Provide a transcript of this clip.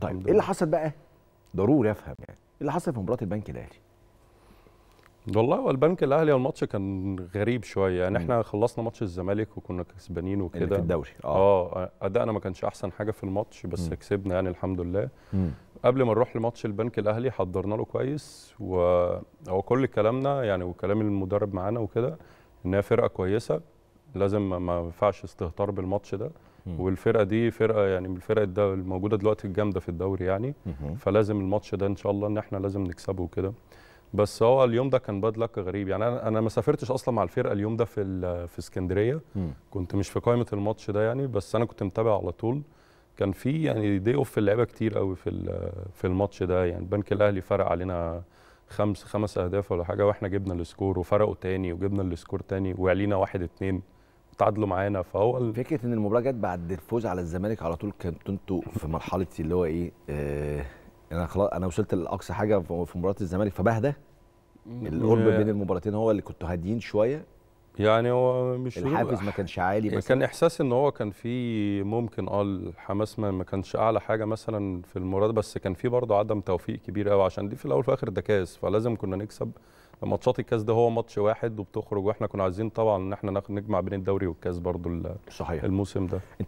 طيب ايه اللي حصل بقى؟ ضروري افهم يعني ايه اللي حصل في مباراه البنك الاهلي؟ والله هو البنك الاهلي الماتش كان غريب شويه يعني احنا خلصنا ماتش الزمالك وكنا كسبانين وكده في الدوري اه اه ادائنا ما كانش احسن حاجه في الماتش بس م. كسبنا يعني الحمد لله م. قبل ما نروح لماتش البنك الاهلي حضرنا له كويس وهو كل كلامنا يعني وكلام المدرب معانا وكده ان هي فرقه كويسه لازم ما ينفعش استهتار بالماتش ده والفرقه دي فرقه يعني من الفرق الموجوده دلوقتي الجامده في الدوري يعني فلازم الماتش ده ان شاء الله ان احنا لازم نكسبه كده بس هو اليوم ده كان باد لك غريب يعني انا انا ما سافرتش اصلا مع الفرقه اليوم ده في في اسكندريه كنت مش في قائمه الماتش ده يعني بس انا كنت متابع على طول كان في يعني دي اوف اللعيبه كتير قوي في في الماتش ده يعني البنك الاهلي فرق علينا خمس خمس اهداف ولا حاجه واحنا جبنا السكور وفرقوا تاني وجبنا السكور تاني وعلينا واحد اتنين تعادلوا معانا فهو فكره ان المباراه جت بعد الفوز على الزمالك على طول كنتوا انتوا في مرحله اللي هو ايه آه انا خلاص انا وصلت لاقصى حاجه في مباراه الزمالك فبهدى القرب بين المباراتين هو اللي كنتوا هاديين شويه يعني هو مش الحافز ما كانش عالي يعني مثلا كان احساس ان هو كان في ممكن اه الحماس ما كانش اعلى حاجه مثلا في المباراه بس كان في برضه عدم توفيق كبير قوي عشان دي في الاول وفي الاخر ده كاس فلازم كنا نكسب ماتشات الكاس ده هو ماتش واحد وبتخرج واحنا كنا عايزين طبعا ان احنا نجمع بين الدوري والكاس برضو صحيح الموسم ده